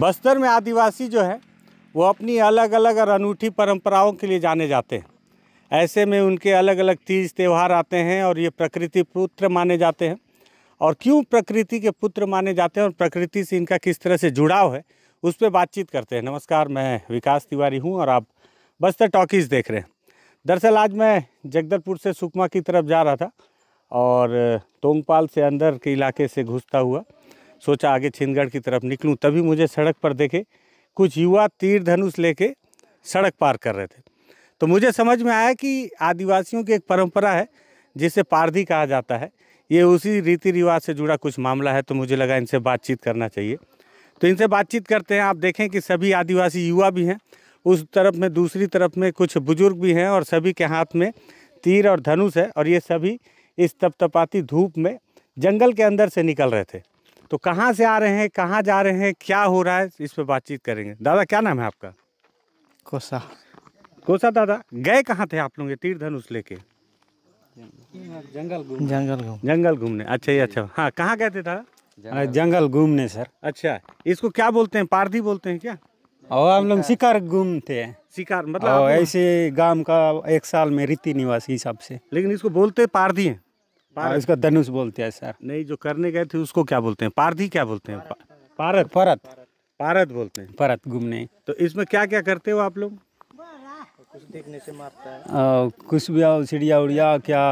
बस्तर में आदिवासी जो है वो अपनी अलग अलग और अनूठी परंपराओं के लिए जाने जाते हैं ऐसे में उनके अलग अलग तीज त्यौहार आते हैं और ये प्रकृति पुत्र माने जाते हैं और क्यों प्रकृति के पुत्र माने जाते हैं और प्रकृति से इनका किस तरह से जुड़ाव है उस पर बातचीत करते हैं नमस्कार मैं विकास तिवारी हूँ और आप बस्तर टॉकीज़ देख रहे हैं दरअसल आज मैं जगदलपुर से सुकमा की तरफ जा रहा था और तोंगपाल से अंदर के इलाके से घुसता हुआ सोचा आगे छिंदगढ़ की तरफ निकलूँ तभी मुझे सड़क पर देखे कुछ युवा तीर धनुष लेके सड़क पार कर रहे थे तो मुझे समझ में आया कि आदिवासियों की एक परंपरा है जिसे पारधी कहा जाता है ये उसी रीति रिवाज से जुड़ा कुछ मामला है तो मुझे लगा इनसे बातचीत करना चाहिए तो इनसे बातचीत करते हैं आप देखें कि सभी आदिवासी युवा भी हैं उस तरफ में दूसरी तरफ में कुछ बुजुर्ग भी हैं और सभी के हाथ में तीर और धनुष है और ये सभी इस तपतपाती धूप में जंगल के अंदर से निकल रहे थे तो कहाँ से आ रहे हैं कहाँ जा रहे हैं क्या हो रहा है इस पर बातचीत करेंगे दादा क्या नाम है आपका कोसा कोसा दादा गए कहाँ थे आप लोग ये तीर धनुष लेके जंगल घूमने जंगल जंगल घूमने अच्छा ये अच्छा हाँ कहाँ गए थे दादा जंगल घूमने सर अच्छा इसको क्या बोलते हैं पारधी बोलते हैं क्या और हम लोग शिकार घूमते हैं शिकार मतलब ऐसे गांव का एक साल में रीति निवास हिसाब से लेकिन इसको बोलते पारधी हैं हाँ, इसका धनुष बोलते हैं सर नहीं जो करने गए थे उसको क्या बोलते हैं पारधी क्या बोलते हैं पारत परत पारत बोलते हैं परत घूमने तो इसमें क्या क्या करते हो आप लोग कुछ देखने से मारता है आ, कुछ भी चिड़िया उड़िया क्या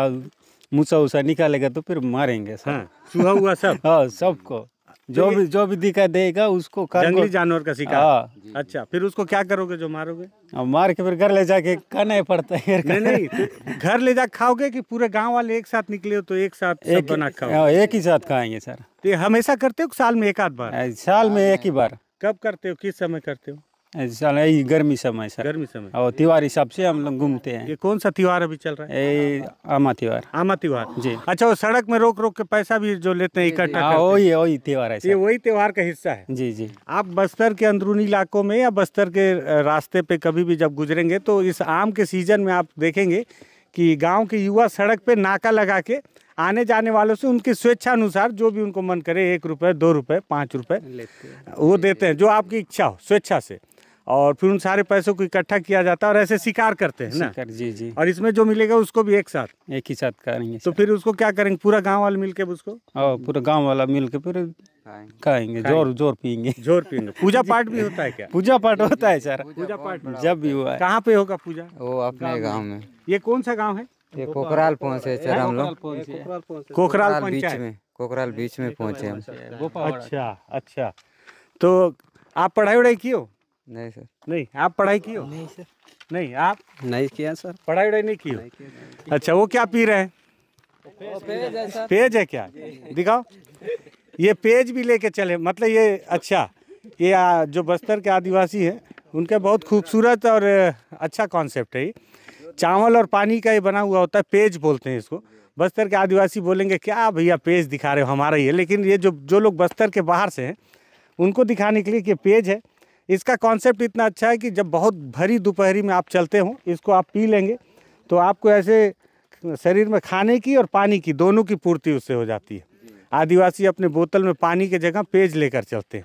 मूसा उसा निकालेगा तो फिर मारेंगे सर हाँ, हुआ सब हाँ सबको तो जो भी जो भी दिखा देगा उसको कर जंगली जानवर का शिकार हाँ। अच्छा फिर उसको क्या करोगे जो मारोगे अब मार के फिर घर ले जाके खाना ही पड़ता है नहीं नहीं घर ले जा खाओगे कि पूरे गांव वाले एक साथ निकले हो तो एक साथ एक बना खाओ हाँ, एक ही साथ खाएंगे सर तो हमेशा करते हो साल में एक आध बार हाँ, साल में एक ही बार कब करते हो किस समय करते हो साल यही गर्मी समय सर गर्मी समय और त्यौहार हिसाब से हम लोग घूमते हैं ये कौन सा त्यौहार अभी चल रहा है आमा त्यौहार आमा त्यौहार जी अच्छा वो सड़क में रोक रोक के पैसा भी जो लेते हैं इकट्ठा हाँ, वही वही त्यौहार है ये वही त्यौहार का हिस्सा है जी जी आप बस्तर के अंदरूनी इलाकों में या बस्तर के रास्ते पे कभी भी जब गुजरेंगे तो इस आम के सीजन में आप देखेंगे कि गाँव के युवा सड़क पे नाका लगा के आने जाने वालों से उनकी स्वेच्छानुसार जो भी उनको मन करे एक रुपये दो रुपये पाँच रुपये वो देते हैं जो आपकी इच्छा हो स्वेच्छा से और फिर उन सारे पैसों को इकट्ठा किया जाता है और ऐसे शिकार करते हैं ना जी जी और इसमें जो मिलेगा उसको भी एक साथ एक ही साथ करेंगे तो फिर उसको क्या करेंगे पूरा गांव वाले मिलके उसको पूरा गांव वाला मिलके फिर खाएंगे जोर जोर पियेंगे जोर पियेंगे पूजा पाठ भी होता है क्या पूजा पाठ होता है सर पूजा पाठ जब भी हुआ कहाँ पे होगा पूजा वो अपने गाँव में ये कौन सा गाँव है ये कोकराल पहुँचे सर हम लोग कोकराल बीच में कोकराल बीच में पहुँचे हम अच्छा अच्छा तो आप पढ़ाई वढ़ाई की हो नहीं सर नहीं आप पढ़ाई की हो नहीं सर नहीं आप नहीं किया सर पढ़ाई वढ़ाई नहीं की हो अच्छा वो क्या पी रहे हैं पेज है पेज है क्या दिखाओ ये पेज भी लेके चले मतलब ये अच्छा ये जो बस्तर के आदिवासी हैं उनका बहुत खूबसूरत और अच्छा कॉन्सेप्ट है ये चावल और पानी का ये बना हुआ होता है पेज बोलते हैं इसको बस्तर के आदिवासी बोलेंगे क्या भैया पेज दिखा रहे हो हमारा ही है लेकिन ये जो जो लोग बस्तर के बाहर से हैं उनको दिखाने के लिए कि पेज है इसका कॉन्सेप्ट इतना अच्छा है कि जब बहुत भरी दोपहरी में आप चलते हों इसको आप पी लेंगे तो आपको ऐसे शरीर में खाने की और पानी की दोनों की पूर्ति उससे हो जाती है आदिवासी अपने बोतल में पानी के जगह पेज लेकर चलते हैं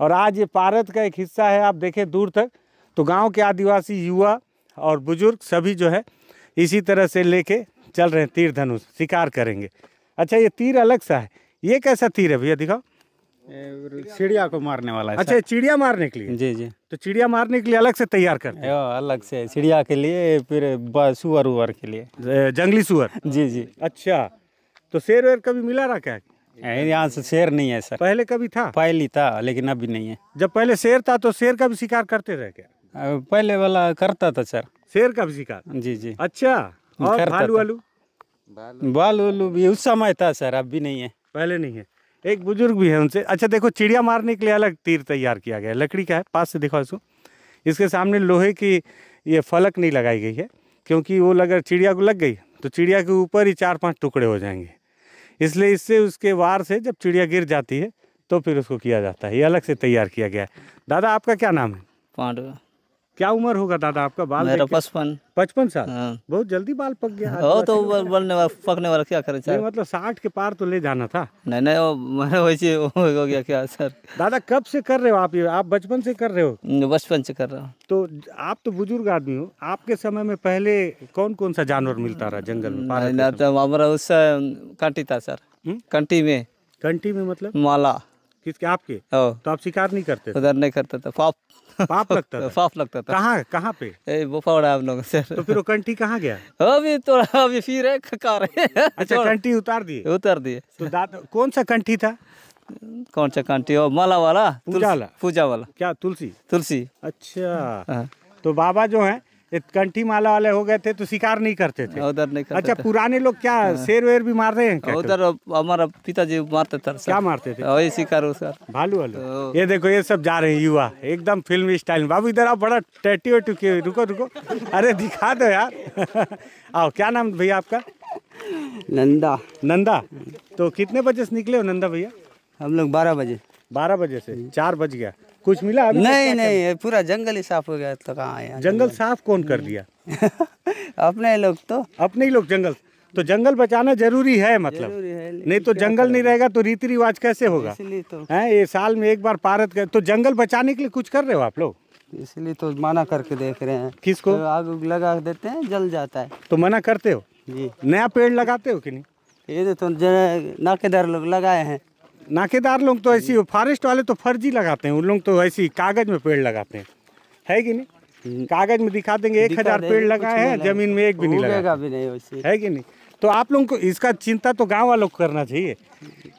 और आज ये पारत का एक हिस्सा है आप देखें दूर तक तो गांव के आदिवासी युवा और बुजुर्ग सभी जो है इसी तरह से लेके चल रहे हैं तीर धनुष शिकार करेंगे अच्छा ये तीर अलग सा है ये कैसा तीर है भैया दिखाओ चिड़िया को मारने वाला है अच्छा चिड़िया मारने के लिए जी जी तो चिड़िया मारने के लिए अलग से तैयार करते हैं हाँ, अलग से चिड़िया के लिए फिर सुअर उवर के लिए जंगली सुअर जी जी अच्छा तो शेर वेर कभी मिला रहा क्या यहाँ से शेर नहीं है सर पहले कभी था पहले था लेकिन अभी नहीं है जब पहले शेर था तो शेर का भी शिकार करते रहे क्या पहले वाला करता था सर शेर का भी शिकार जी जी अच्छा और भालू वालू बाल उलू भी उस समय था सर अब भी नहीं है पहले नहीं है एक बुजुर्ग भी है उनसे अच्छा देखो चिड़िया मारने के लिए अलग तीर तैयार किया गया है लकड़ी का है पास से दिखाओ इसको इसके सामने लोहे की ये फलक नहीं लगाई गई है क्योंकि वो अगर चिड़िया को लग गई तो चिड़िया के ऊपर ही चार पांच टुकड़े हो जाएंगे इसलिए इससे उसके वार से जब चिड़िया गिर जाती है तो फिर उसको किया जाता है ये अलग से तैयार किया गया है दादा आपका क्या नाम है पांडवा क्या उम्र होगा दादा आपका बाल मेरा पचपन पचपन साल हाँ। बहुत जल्दी बाल पक गया ओ तो बनने वाला पकने वाला क्या करे सर मतलब साठ के पार तो ले जाना था नहीं नहीं वो मैं वैसे हो गया क्या सर दादा कब से कर रहे हो आप ये आप बचपन से कर रहे हो बचपन से कर रहा हूँ तो आप तो बुजुर्ग आदमी हो आपके समय में पहले कौन कौन सा जानवर मिलता रहा जंगल में तो हमारा कंटी था सर हम्म? कंटी में कंटी में मतलब माला किसके आपके तो आप शिकार नहीं करते उधर नहीं करते थे पाप पाप लगता था पाप लगता था कहाँ कहाँ पे ए, वो बोफावड़ा आप लोगों से तो फिर वो कंठी कहाँ गया अभी तो अभी फिर है कार अच्छा कंठी उतार दिए उतार दिए तो दाद कौन सा कंठी था कौन सा कंठी और माला वाला पूजा वाला पूजा वाला क्या तुलसी तुलसी अच्छा हाँ। तो बाबा जो है कंठी माला वाले हो गए थे तो शिकार नहीं करते थे उधर नहीं करते अच्छा पुराने लोग क्या हाँ। शेर वेर भी मार रहे हैं हाँ, उधर हमारा पिताजी मारते थे क्या मारते थे वही शिकार सर भालू वालू तो ये देखो ये सब जा रहे हैं युवा एकदम फिल्म स्टाइल बाबू इधर आप बड़ा टैटी वेटू के रुको रुको अरे दिखा दो यार आओ क्या नाम भैया आपका नंदा नंदा तो कितने बजे से निकले हो नंदा भैया हम लोग बारह बजे बारह बजे से चार बज गया कुछ मिला अभी नहीं नहीं पूरा जंगल ही साफ हो गया तो कहाँ आया जंगल साफ कौन कर दिया अपने लोग तो अपने ही लोग जंगल तो जंगल बचाना जरूरी है मतलब जरूरी है, नहीं तो जंगल नहीं रहेगा तो रीति रिवाज कैसे होगा तो है ये साल में एक बार पारत कर तो जंगल बचाने के लिए कुछ कर रहे हो आप लोग इसलिए तो मना करके देख रहे हैं किसको तो आग उग लगा देते हैं जल जाता है तो मना करते हो जी नया पेड़ लगाते हो कि नहीं ये तो नाकेदार लोग लगाए हैं नाकेदार लोग तो ऐसी फॉरेस्ट वाले तो फर्जी लगाते हैं उन लोग तो ऐसी कागज़ में पेड़ लगाते हैं है कि नहीं हम्म। कागज़ में दिखा देंगे एक हज़ार पेड़ लगाए हैं जमीन में एक भी नहीं लगा भी नहीं है कि नहीं तो आप लोगों को इसका चिंता तो गांव वालों को करना चाहिए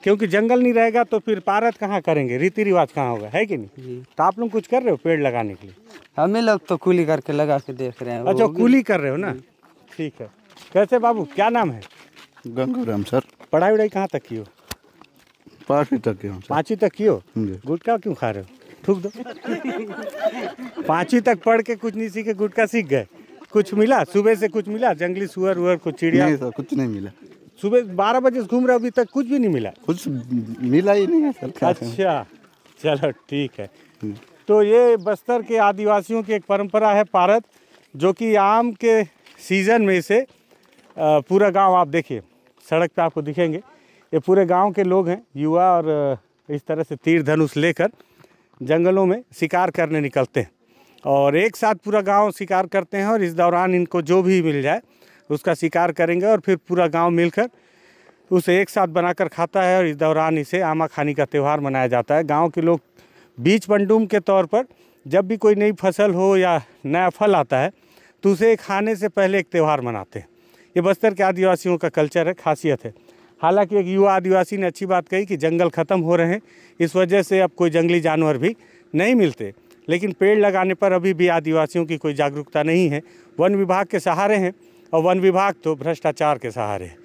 क्योंकि जंगल नहीं रहेगा तो फिर पारत कहाँ करेंगे रीति रिवाज कहाँ होगा है कि नहीं तो आप लोग कुछ कर रहे हो पेड़ लगाने के लिए हम ही लोग तो कूली करके लगा के देख रहे हैं अच्छा कूली कर रहे हो ना ठीक है कैसे बाबू क्या नाम है गंगूराम सर पढ़ाई वढ़ाई कहाँ तक की हो पाँचवीं तक की पाँचवीं तक की हो क्यों खा रहे हो ठूक दो पाँचवीं तक पढ़ के कुछ नहीं सीखे गुटका सीख गए कुछ मिला सुबह से कुछ मिला जंगली सुअर उअर कुछ चिड़िया नहीं सर कुछ नहीं मिला सुबह बारह बजे से घूम रहे अभी तक कुछ भी नहीं मिला कुछ मिला ही नहीं है सर अच्छा चलो ठीक है तो ये बस्तर के आदिवासियों की एक परंपरा है पारत जो कि आम के सीज़न में से पूरा गांव आप देखिए सड़क पे आपको दिखेंगे ये पूरे गांव के लोग हैं युवा और इस तरह से तीर धनुष लेकर जंगलों में शिकार करने निकलते हैं और एक साथ पूरा गांव शिकार करते हैं और इस दौरान इनको जो भी मिल जाए उसका शिकार करेंगे और फिर पूरा गांव मिलकर उसे एक साथ बनाकर खाता है और इस दौरान इसे आमा खानी का त्यौहार मनाया जाता है गाँव के लोग बीज पंडूम के तौर पर जब भी कोई नई फसल हो या नया फल आता है तो उसे खाने से पहले एक त्यौहार मनाते हैं ये बस्तर के आदिवासियों का कल्चर है खासियत है हालांकि एक युवा आदिवासी ने अच्छी बात कही कि जंगल ख़त्म हो रहे हैं इस वजह से अब कोई जंगली जानवर भी नहीं मिलते लेकिन पेड़ लगाने पर अभी भी आदिवासियों की कोई जागरूकता नहीं है वन विभाग के सहारे हैं और वन विभाग तो भ्रष्टाचार के सहारे हैं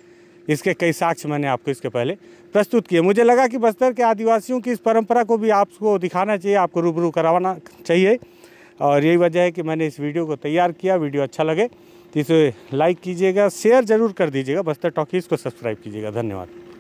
इसके कई साक्ष्य मैंने आपको इसके पहले प्रस्तुत किए मुझे लगा कि बस्तर के आदिवासियों की इस परंपरा को भी आपको दिखाना चाहिए आपको रूबरू करवाना चाहिए और यही वजह है कि मैंने इस वीडियो को तैयार किया वीडियो अच्छा लगे तो इसे लाइक कीजिएगा शेयर ज़रूर कर दीजिएगा बस्तर टॉकीज़ को सब्सक्राइब कीजिएगा धन्यवाद